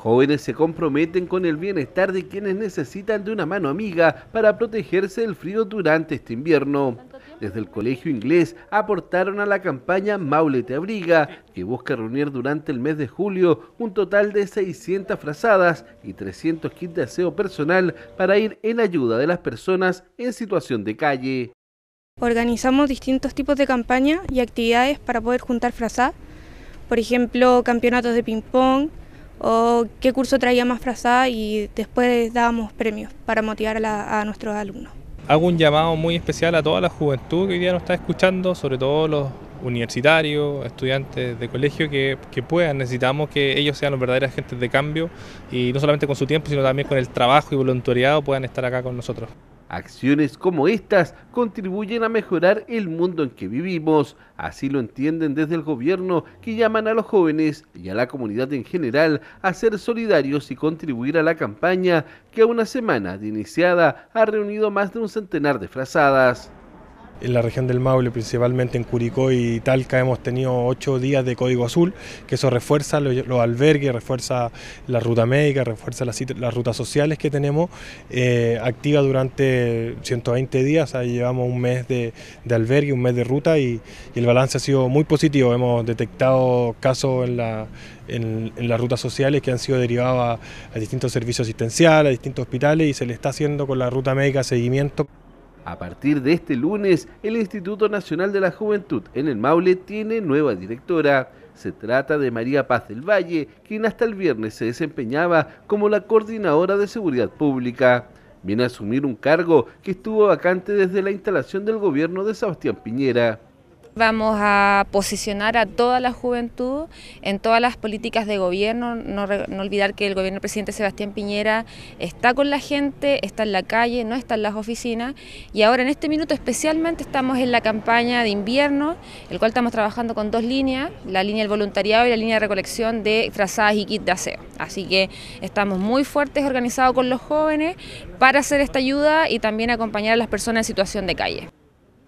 Jóvenes se comprometen con el bienestar de quienes necesitan de una mano amiga para protegerse del frío durante este invierno. Desde el Colegio Inglés aportaron a la campaña Maule te abriga, que busca reunir durante el mes de julio un total de 600 frazadas y 300 kits de aseo personal para ir en ayuda de las personas en situación de calle. Organizamos distintos tipos de campañas y actividades para poder juntar frazadas, por ejemplo, campeonatos de ping-pong, o qué curso traía más frazada y después dábamos premios para motivar a, nuestros alumnos. Hago un llamado muy especial a toda la juventud que hoy día nos está escuchando, sobre todo los universitarios, estudiantes de colegio que, puedan. Necesitamos que ellos sean los verdaderos agentes de cambio y no solamente con su tiempo, sino también con el trabajo y voluntariado puedan estar acá con nosotros. Acciones como estas contribuyen a mejorar el mundo en que vivimos, así lo entienden desde el gobierno que llaman a los jóvenes y a la comunidad en general a ser solidarios y contribuir a la campaña que a una semana de iniciada ha reunido más de un centenar de frazadas en la región del Maule, principalmente en Curicó y Talca, hemos tenido ocho días de código azul, que eso refuerza los, albergues, refuerza la ruta médica, refuerza las, rutas sociales que tenemos eh, activa durante 120 días, Ahí llevamos un mes de, de, albergue, un mes de ruta y, el balance ha sido muy positivo, hemos detectado casos en En, las rutas sociales que han sido derivados a distintos servicios asistenciales, a distintos hospitales y se le está haciendo con la ruta médica seguimiento. A partir de este lunes, el Instituto Nacional de la Juventud en el Maule tiene nueva directora. Se trata de María Paz del Valle, quien hasta el viernes se desempeñaba como la coordinadora de seguridad pública. Viene a asumir un cargo que estuvo vacante desde la instalación del gobierno de Sebastián Piñera. Vamos a posicionar a toda la juventud en todas las políticas de gobierno, no, olvidar que el gobierno del presidente Sebastián Piñera está con la gente, está en la calle, no está en las oficinas y ahora en este minuto especialmente estamos en la campaña de invierno, el cual estamos trabajando con dos líneas, la línea del voluntariado y la línea de recolección de frazadas y kits de aseo. Así que estamos muy fuertes organizados con los jóvenes para hacer esta ayuda y también acompañar a las personas en situación de calle.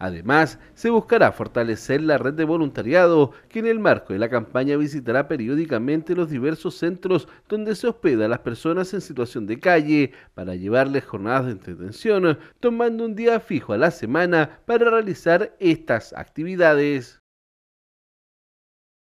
Además, se buscará fortalecer la red de voluntariado que en el marco de la campaña visitará periódicamente los diversos centros donde se hospeda a las personas en situación de calle para llevarles jornadas de entretención, tomando un día fijo a la semana para realizar estas actividades.